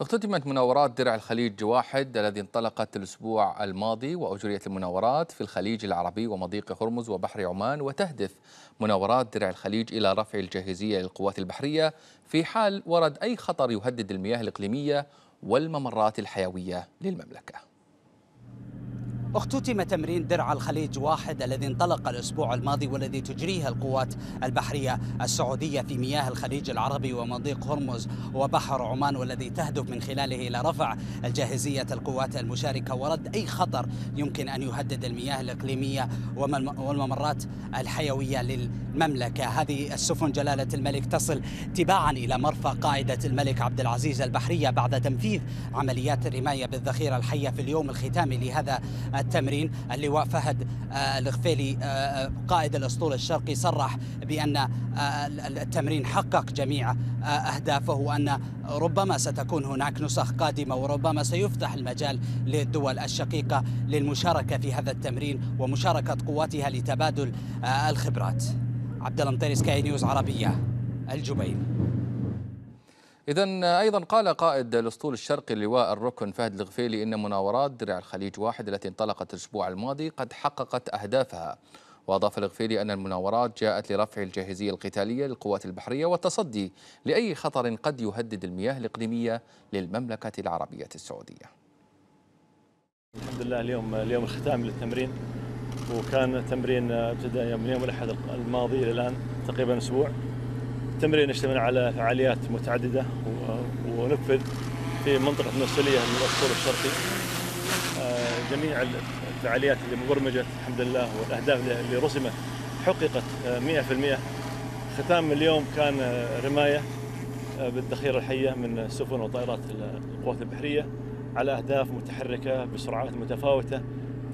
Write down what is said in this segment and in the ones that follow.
اختتمت مناورات درع الخليج واحد الذي انطلقت الأسبوع الماضي وأجريت المناورات في الخليج العربي ومضيق هرمز وبحر عمان وتهدف مناورات درع الخليج إلى رفع الجاهزية للقوات البحرية في حال ورد أي خطر يهدد المياه الإقليمية والممرات الحيوية للمملكة اختتم تمرين درع الخليج واحد الذي انطلق الأسبوع الماضي والذي تجريه القوات البحرية السعودية في مياه الخليج العربي ومضيق هرمز وبحر عمان والذي تهدف من خلاله إلى رفع الجاهزية القوات المشاركة ورد أي خطر يمكن أن يهدد المياه الإقليمية والممرات الحيوية للمملكة هذه السفن جلالة الملك تصل تباعا إلى مرفأ قاعدة الملك عبد العزيز البحرية بعد تنفيذ عمليات الرماية بالذخيرة الحية في اليوم الختامي لهذا التمرين اللواء فهد آه، الغفيلي آه، آه، قائد الأسطول الشرقي صرح بأن التمرين حقق جميع أهدافه وأن ربما ستكون هناك نسخ قادمة وربما سيفتح المجال للدول الشقيقة للمشاركة في هذا التمرين ومشاركة قواتها لتبادل الخبرات عبد الله مطيري سكاي نيوز عربية الجبيل إذا أيضا قال قائد الأسطول الشرقي اللواء الركن فهد الغفيلي إن مناورات درع الخليج واحد التي انطلقت الأسبوع الماضي قد حققت أهدافها وأضاف الغفيلي أن المناورات جاءت لرفع الجاهزية القتالية للقوات البحرية والتصدي لأي خطر قد يهدد المياه الإقليمية للمملكة العربية السعودية الحمد لله اليوم اليوم الختام للتمرين وكان تمرين ابتدى من يوم الأحد الماضي إلى الآن تقريبا أسبوع التمرين اشتمل على فعاليات متعددة ونفذ في منطقة مرسلية من الأسطول الشرقي آه، جميع الفعاليات اللي مبرمجت الحمد لله والأهداف اللي رسمت حققت 100% آه، ختام اليوم كان آه، رماية بالذخيرة الحية من سفن وطائرات القوات البحرية على أهداف متحركة بسرعات متفاوتة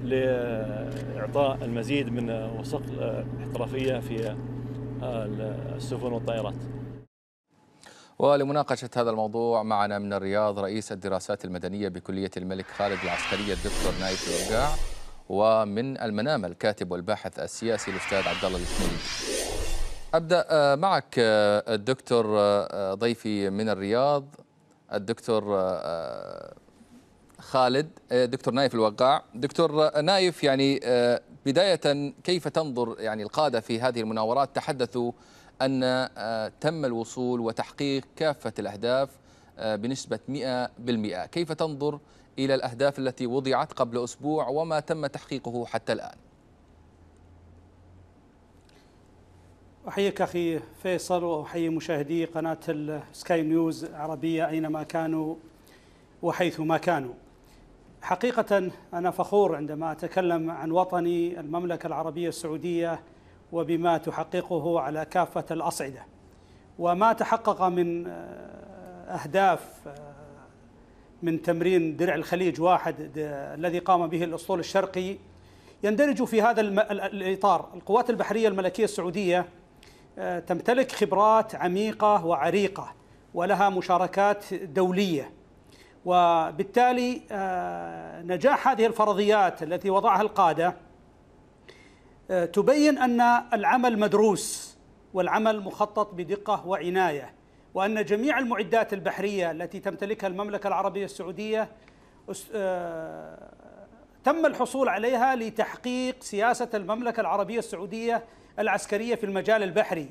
لإعطاء المزيد من وثق احترافية في السفن والطائرات ولمناقشة هذا الموضوع معنا من الرياض رئيس الدراسات المدنية بكلية الملك خالد العسكرية الدكتور نايف الوقاع ومن المنام الكاتب والباحث السياسي الأستاذ عبد الله الكميلي أبدأ آه، معك آه، الدكتور آه، ضيفي من الرياض الدكتور خالد دكتور نايف الوقاع دكتور نايف يعني بداية كيف تنظر يعني القادة في هذه المناورات تحدثوا أن آه، تم الوصول وتحقيق كافة الأهداف آه، بنسبة 100% كيف تنظر إلى الأهداف التي وضعت قبل أسبوع وما تم تحقيقه حتى الآن أحييك أخي فيصل وأحيي مشاهدي قناة السكاي نيوز العربية أينما كانوا وحيث ما كانوا حقيقة أنا فخور عندما أتكلم عن وطني المملكة العربية السعودية وبما تحققه على كافة الأصعدة وما تحقق من آه، أهداف آه، من تمرين درع الخليج واحد الذي قام به الأسطول الشرقي يندرج في هذا الإطار القوات البحرية الملكية السعودية آه، تمتلك خبرات عميقة وعريقة ولها مشاركات دولية وبالتالي آه، نجاح هذه الفرضيات التي وضعها القاده آه، تبين ان العمل مدروس والعمل مخطط بدقه وعنايه وان جميع المعدات البحريه التي تمتلكها المملكه العربيه السعوديه آه، تم الحصول عليها لتحقيق سياسه المملكه العربيه السعوديه العسكريه في المجال البحري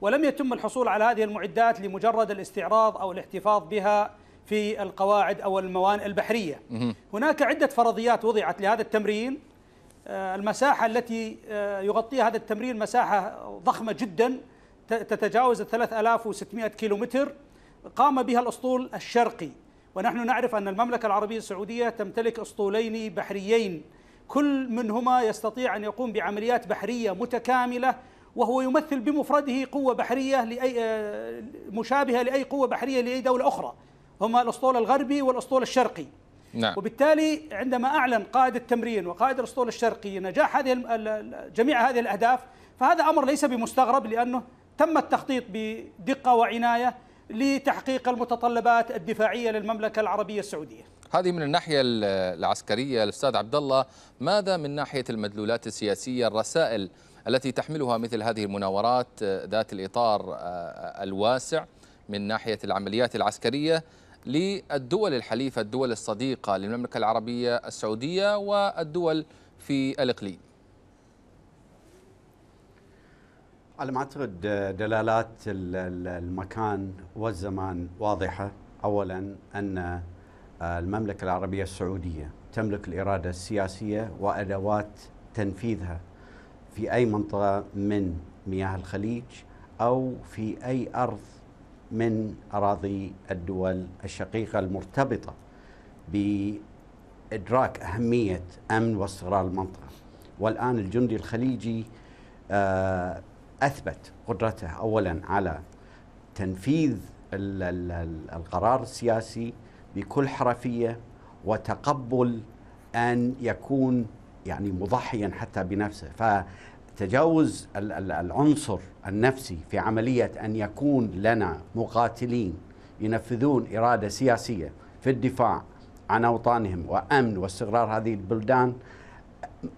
ولم يتم الحصول على هذه المعدات لمجرد الاستعراض او الاحتفاظ بها في القواعد أو الموانئ البحرية هناك عدة فرضيات وضعت لهذا التمرين آه، المساحة التي آه، يغطيها هذا التمرين مساحة ضخمة جدا تتجاوز 3600 متر قام بها الأسطول الشرقي ونحن نعرف أن المملكة العربية السعودية تمتلك أسطولين بحريين كل منهما يستطيع أن يقوم بعمليات بحرية متكاملة وهو يمثل بمفرده قوة بحرية لأي آه، مشابهة لأي قوة بحرية لأي دولة أخرى هما الاسطول الغربي والاسطول الشرقي نعم. وبالتالي عندما اعلن قائد التمرين وقائد الاسطول الشرقي نجاح هذه جميع هذه الاهداف فهذا امر ليس بمستغرب لانه تم التخطيط بدقه وعنايه لتحقيق المتطلبات الدفاعيه للمملكه العربيه السعوديه. هذه من الناحيه العسكريه الاستاذ عبد الله، ماذا من ناحيه المدلولات السياسيه الرسائل التي تحملها مثل هذه المناورات ذات الاطار آه، آه، الواسع من ناحيه العمليات العسكريه للدول الحليفة الدول الصديقة للمملكة العربية السعودية والدول في الإقليم على ما أعتقد دلالات المكان والزمان واضحة أولا أن آه، المملكة العربية السعودية تملك الإرادة السياسية وأدوات تنفيذها في أي منطقة من مياه الخليج أو في أي أرض من أراضي الدول الشقيقة المرتبطة بإدراك أهمية أمن واستقرار المنطقة والآن الجندي الخليجي آه، أثبت قدرته أولا على تنفيذ القرار السياسي بكل حرفية وتقبل أن يكون يعني مضحيا حتى بنفسه تجاوز العنصر النفسي في عملية أن يكون لنا مقاتلين ينفذون إرادة سياسية في الدفاع عن أوطانهم وأمن واستقرار هذه البلدان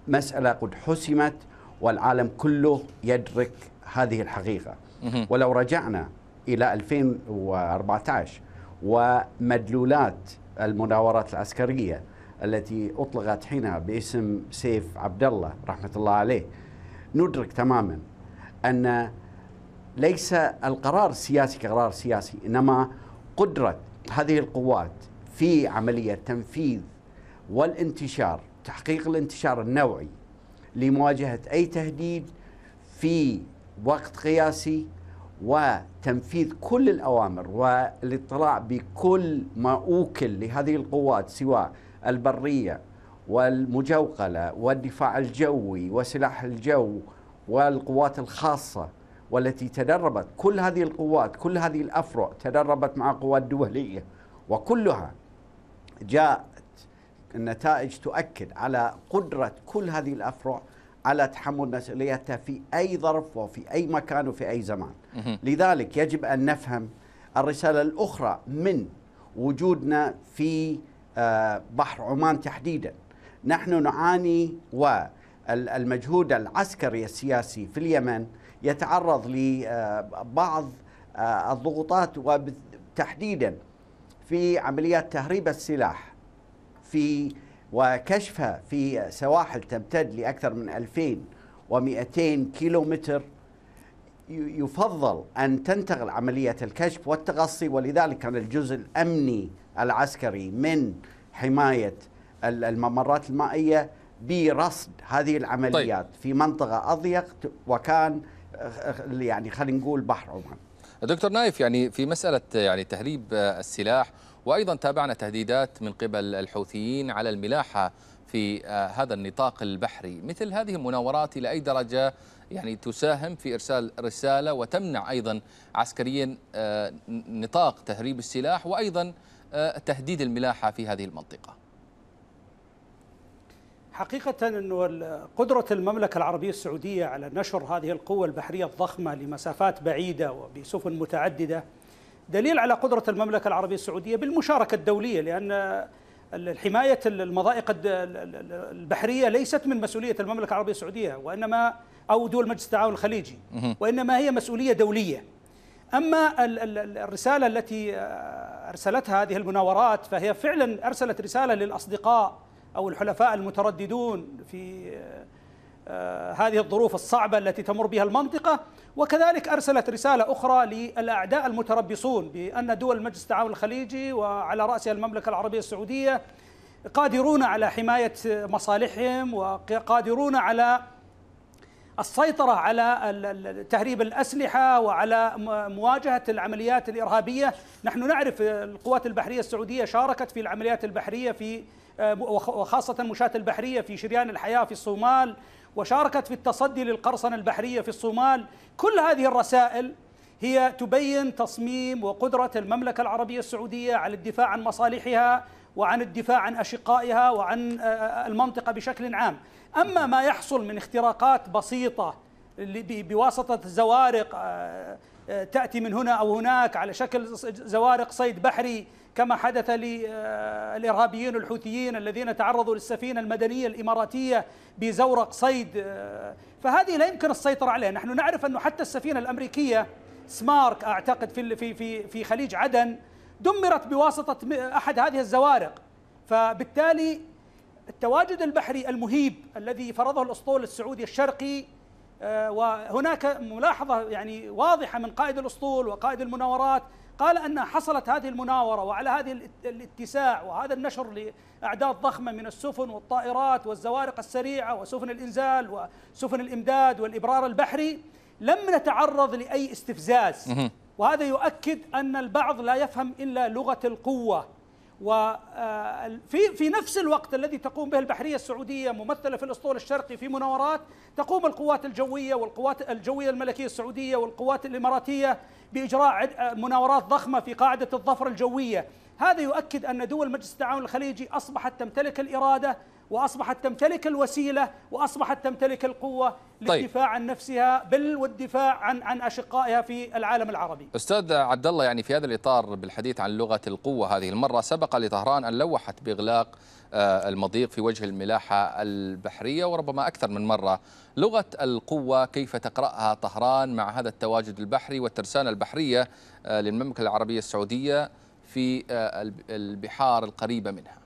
مسألة قد حسمت والعالم كله يدرك هذه الحقيقة ولو رجعنا إلى 2014 ومدلولات المناورات العسكرية التي أطلقت حينها باسم سيف عبد الله رحمة الله عليه ندرك تماما أن ليس القرار السياسي كقرار سياسي إنما قدرة هذه القوات في عملية تنفيذ والانتشار تحقيق الانتشار النوعي لمواجهة أي تهديد في وقت قياسي وتنفيذ كل الأوامر والاطلاع بكل ما أوكل لهذه القوات سواء البرية والمجوقلة والدفاع الجوي وسلاح الجو والقوات الخاصة والتي تدربت كل هذه القوات كل هذه الأفرع تدربت مع قوات دولية وكلها جاءت النتائج تؤكد على قدرة كل هذه الأفرع على تحمل مسؤوليتها في أي ظرف وفي أي مكان وفي أي زمان لذلك يجب أن نفهم الرسالة الأخرى من وجودنا في آه، بحر عمان تحديدا نحن نعاني والمجهود العسكري السياسي في اليمن يتعرض لبعض الضغوطات وتحديدا في عمليات تهريب السلاح في وكشفها في سواحل تمتد لأكثر من 2200 كيلومتر يفضل أن تنتقل عملية الكشف والتغصي ولذلك كان الجزء الأمني العسكري من حماية الممرات المائيه برصد هذه العمليات طيب. في منطقه اضيق وكان يعني خلينا نقول بحر عمان. دكتور نايف يعني في مساله يعني تهريب آه، السلاح وايضا تابعنا تهديدات من قبل الحوثيين على الملاحه في آه، هذا النطاق البحري، مثل هذه المناورات الى اي درجه يعني تساهم في ارسال رساله وتمنع ايضا عسكريا آه، نطاق تهريب السلاح وايضا تهديد الملاحه في هذه المنطقه. حقيقة أنه قدرة المملكة العربية السعودية على نشر هذه القوة البحرية الضخمة لمسافات بعيدة وبسفن متعددة دليل على قدرة المملكة العربية السعودية بالمشاركة الدولية لأن حماية المضائق البحرية ليست من مسؤولية المملكة العربية السعودية وإنما أو دول مجلس التعاون الخليجي وإنما هي مسؤولية دولية أما الرسالة التي آه، أرسلتها هذه المناورات فهي فعلا أرسلت رسالة للأصدقاء أو الحلفاء المترددون في آه، هذه الظروف الصعبة التي تمر بها المنطقة وكذلك أرسلت رسالة أخرى للأعداء المتربصون بأن دول مجلس التعاون الخليجي وعلى رأسها المملكة العربية السعودية قادرون على حماية مصالحهم وقادرون على السيطرة على تهريب الأسلحة وعلى مواجهة العمليات الإرهابية نحن نعرف القوات البحرية السعودية شاركت في العمليات البحرية في آه، وخاصة مشاة البحرية في شريان الحياة في الصومال وشاركت في التصدي للقرصنة البحرية في الصومال كل هذه الرسائل هي تبين تصميم وقدرة المملكة العربية السعودية على الدفاع عن مصالحها وعن الدفاع عن أشقائها وعن آه، آه، المنطقة بشكل عام أما ما يحصل من اختراقات بسيطة بواسطة زوارق تأتي من هنا أو هناك على شكل زوارق صيد بحري كما حدث للإرهابيين آه، الحوثيين الذين تعرضوا للسفينة المدنية الإماراتية بزورق صيد آه، فهذه لا يمكن السيطرة عليها نحن نعرف أنه حتى السفينة الأمريكية سمارك أعتقد في, في, في, في خليج عدن دمرت بواسطة أحد هذه الزوارق فبالتالي التواجد البحري المهيب الذي فرضه الأسطول السعودي الشرقي آه، وهناك ملاحظة يعني واضحة من قائد الأسطول وقائد المناورات قال أن حصلت هذه المناورة وعلى هذه الاتساع وهذا النشر لأعداد ضخمة من السفن والطائرات والزوارق السريعة وسفن الإنزال وسفن الإمداد والإبرار البحري لم نتعرض لأي استفزاز وهذا يؤكد أن البعض لا يفهم إلا لغة القوة وفي آه، في نفس الوقت الذي تقوم به البحريه السعوديه ممثله في الاسطول الشرقي في مناورات تقوم القوات الجويه والقوات الجويه الملكيه السعوديه والقوات الاماراتيه باجراء آه، مناورات ضخمه في قاعده الظفر الجويه هذا يؤكد ان دول مجلس التعاون الخليجي اصبحت تمتلك الاراده وأصبحت تمتلك الوسيلة وأصبحت تمتلك القوة طيب. للدفاع طيب. عن نفسها بل والدفاع عن عن أشقائها في العالم العربي أستاذ عبد الله يعني في هذا الإطار بالحديث عن لغة القوة هذه المرة سبق لطهران أن لوحت بإغلاق آه، المضيق في وجه الملاحة البحرية وربما أكثر من مرة لغة القوة كيف تقرأها طهران مع هذا التواجد البحري والترسانة البحرية آه، للمملكة العربية السعودية في آه، البحار القريبة منها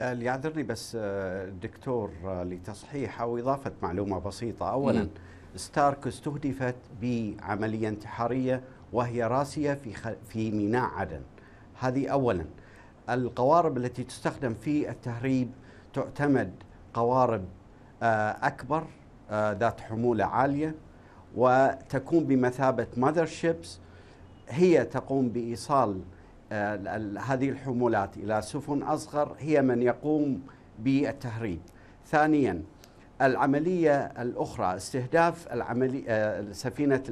اللي يعذرني بس آه، الدكتور آه، لتصحيح او اضافه معلومه بسيطه اولا ستارك استهدفت بعمليه انتحاريه وهي راسيه في خ... في ميناء عدن هذه اولا القوارب التي تستخدم في التهريب تعتمد قوارب آه، اكبر ذات حموله عاليه وتكون بمثابه ماذر شيبس هي تقوم بايصال آه، هذه الحمولات إلى سفن أصغر هي من يقوم بالتهريب ثانيا العملية الأخرى استهداف العملية آه، سفينة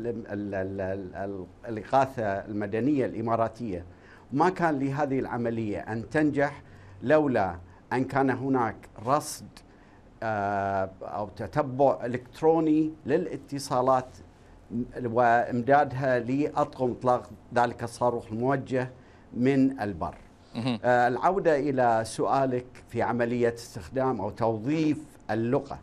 الإغاثة المدنية الإماراتية ما كان لهذه العملية أن تنجح لولا أن كان هناك رصد آه، أو تتبع إلكتروني للاتصالات وإمدادها لأطقم إطلاق ذلك الصاروخ الموجه من البر آه، العودة إلى سؤالك في عملية استخدام أو توظيف اللغة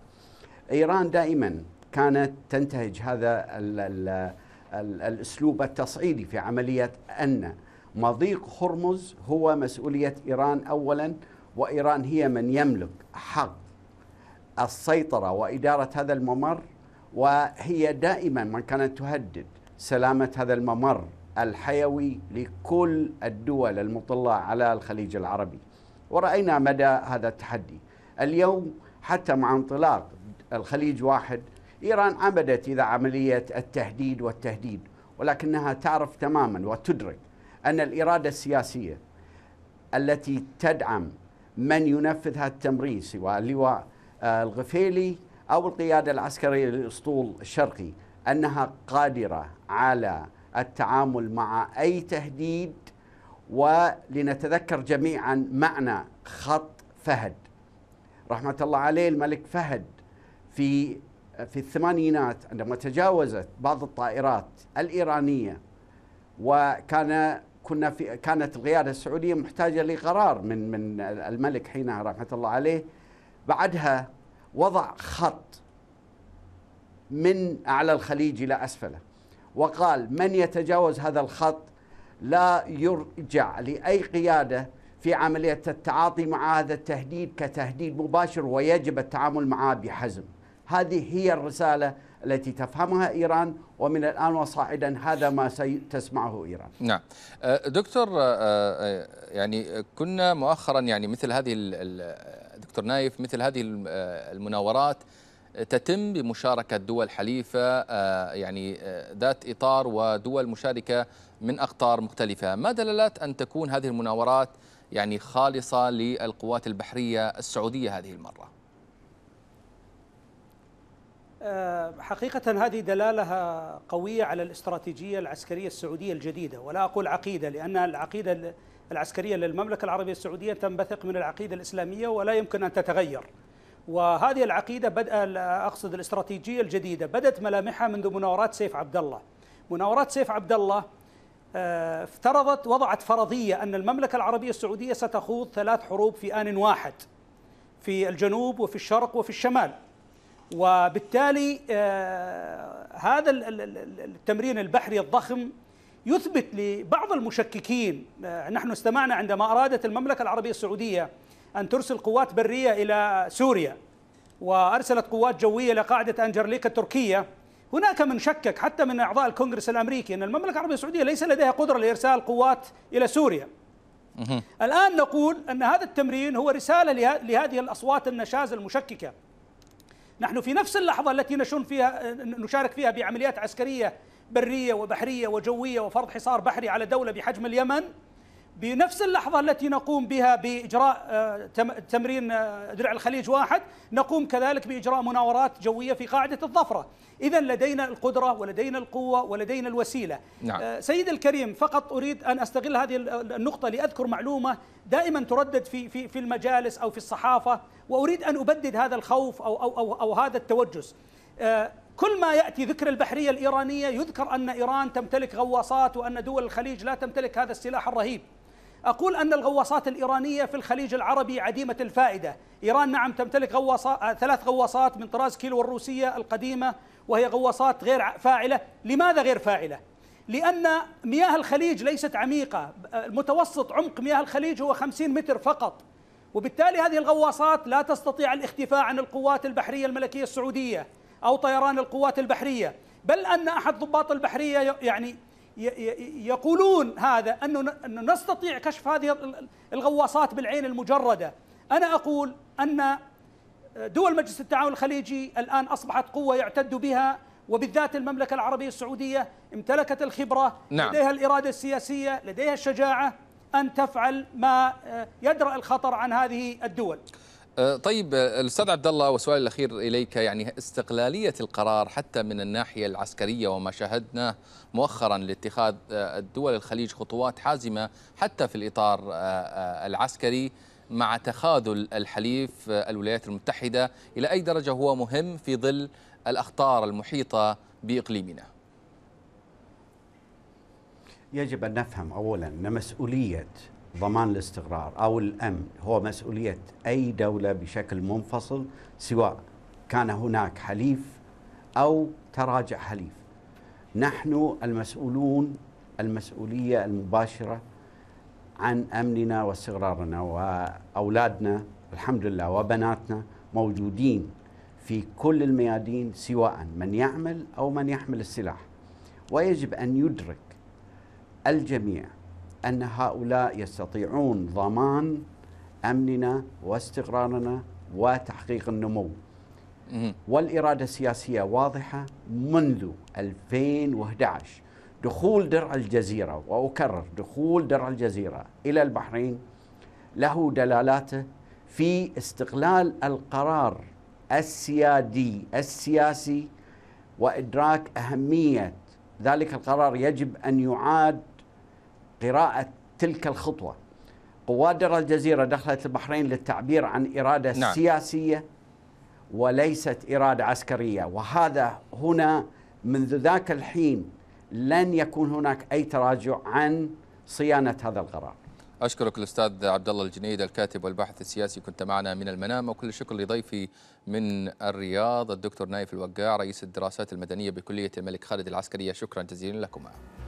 إيران دائما كانت تنتهج هذا الـ الـ الـ الأسلوب التصعيدي في عملية أن مضيق هرمز هو مسؤولية إيران أولا وإيران هي من يملك حق السيطرة وإدارة هذا الممر وهي دائما من كانت تهدد سلامة هذا الممر الحيوي لكل الدول المطلة على الخليج العربي ورأينا مدى هذا التحدي اليوم حتى مع انطلاق الخليج واحد إيران عمدت إلى عملية التهديد والتهديد ولكنها تعرف تماما وتدرك أن الإرادة السياسية التي تدعم من ينفذ هذا التمرين سواء اللواء آه، الغفيلي أو القيادة العسكرية للأسطول الشرقي أنها قادرة على التعامل مع اي تهديد ولنتذكر جميعا معنى خط فهد رحمه الله عليه الملك فهد في في الثمانينات عندما تجاوزت بعض الطائرات الايرانيه وكان كنا في كانت القياده السعوديه محتاجه لقرار من من الملك حينها رحمه الله عليه بعدها وضع خط من اعلى الخليج الى اسفله وقال من يتجاوز هذا الخط لا يرجع لأي قيادة في عملية التعاطي مع هذا التهديد كتهديد مباشر ويجب التعامل معه بحزم هذه هي الرسالة التي تفهمها إيران ومن الآن وصاعدا هذا ما ستسمعه إيران نعم أه، دكتور أه، أه، يعني كنا مؤخرا يعني مثل هذه دكتور نايف مثل هذه المناورات تتم بمشاركة دول حليفة آه، يعني آه، ذات إطار ودول مشاركة من أقطار مختلفة ما دلالات أن تكون هذه المناورات يعني خالصة للقوات البحرية السعودية هذه المرة آه، حقيقة هذه دلالة قوية على الاستراتيجية العسكرية السعودية الجديدة ولا أقول عقيدة لأن العقيدة العسكرية للمملكة العربية السعودية تنبثق من العقيدة الإسلامية ولا يمكن أن تتغير وهذه العقيده بدأ اقصد الاستراتيجيه الجديده بدات ملامحها منذ مناورات سيف عبد الله. مناورات سيف عبد الله آه، افترضت وضعت فرضيه ان المملكه العربيه السعوديه ستخوض ثلاث حروب في ان واحد في الجنوب وفي الشرق وفي الشمال. وبالتالي آه، هذا التمرين البحري الضخم يثبت لبعض المشككين آه، نحن استمعنا عندما ارادت المملكه العربيه السعوديه أن ترسل قوات برية إلى سوريا وأرسلت قوات جوية لقاعدة أنجرليكا التركية هناك من شكك حتى من أعضاء الكونغرس الأمريكي أن المملكة العربية السعودية ليس لديها قدرة لإرسال قوات إلى سوريا الآن نقول أن هذا التمرين هو رسالة لهذه الأصوات النشاز المشككة نحن في نفس اللحظة التي نشن فيها نشارك فيها بعمليات عسكرية برية وبحرية وجوية وفرض حصار بحري على دولة بحجم اليمن بنفس اللحظة التي نقوم بها بإجراء آه، تمرين آه، درع الخليج واحد نقوم كذلك بإجراء مناورات جوية في قاعدة الظفرة إذا لدينا القدرة ولدينا القوة ولدينا الوسيلة نعم. آه، سيد الكريم فقط أريد أن أستغل هذه النقطة لأذكر معلومة دائما تردد في, في, في المجالس أو في الصحافة وأريد أن أبدد هذا الخوف أو, أو, أو, أو هذا التوجس كل ما ياتي ذكر البحريه الايرانيه يذكر ان ايران تمتلك غواصات وان دول الخليج لا تمتلك هذا السلاح الرهيب أقول أن الغواصات الإيرانية في الخليج العربي عديمة الفائدة إيران نعم تمتلك غواصات آه، ثلاث غواصات من طراز كيلو الروسية القديمة وهي غواصات غير فاعلة لماذا غير فاعلة؟ لأن مياه الخليج ليست عميقة آه، المتوسط عمق مياه الخليج هو 50 متر فقط وبالتالي هذه الغواصات لا تستطيع الاختفاء عن القوات البحرية الملكية السعودية أو طيران القوات البحرية بل أن أحد ضباط البحرية يعني يقولون هذا أنه نستطيع كشف هذه الغواصات بالعين المجردة أنا أقول أن دول مجلس التعاون الخليجي الآن أصبحت قوة يعتد بها وبالذات المملكة العربية السعودية امتلكت الخبرة نعم. لديها الإرادة السياسية لديها الشجاعة أن تفعل ما آه، يدرأ الخطر عن هذه الدول أه، طيب أه، الاستاذ عبد الله وسؤال الاخير اليك يعني استقلاليه القرار حتى من الناحيه العسكريه وما شاهدناه مؤخرا لاتخاذ الدول أه، الخليج خطوات حازمه حتى في الاطار العسكري مع تخاذل الحليف الولايات المتحده الى اي درجه هو مهم في ظل الاخطار المحيطه باقليمنا؟ يجب ان نفهم اولا ان مسؤوليه ضمان الاستقرار او الامن هو مسؤوليه اي دوله بشكل منفصل سواء كان هناك حليف او تراجع حليف. نحن المسؤولون المسؤوليه المباشره عن امننا واستقرارنا واولادنا الحمد لله وبناتنا موجودين في كل الميادين سواء من يعمل او من يحمل السلاح. ويجب ان يدرك الجميع ان هؤلاء يستطيعون ضمان امننا واستقرارنا وتحقيق النمو. والاراده السياسيه واضحه منذ 2011 دخول درع الجزيره واكرر دخول درع الجزيره الى البحرين له دلالاته في استقلال القرار السيادي السياسي وادراك اهميه ذلك القرار يجب ان يعاد قراءة تلك الخطوة قوات قوادر الجزيرة دخلت البحرين للتعبير عن إرادة نعم. سياسية وليست إرادة عسكرية وهذا هنا منذ ذاك الحين لن يكون هناك أي تراجع عن صيانة هذا القرار أشكرك الأستاذ عبد الله الجنيد الكاتب والباحث السياسي كنت معنا من المنام وكل الشكر لضيفي من الرياض الدكتور نايف الوقاع رئيس الدراسات المدنية بكلية الملك خالد العسكرية شكرا جزيلا لكما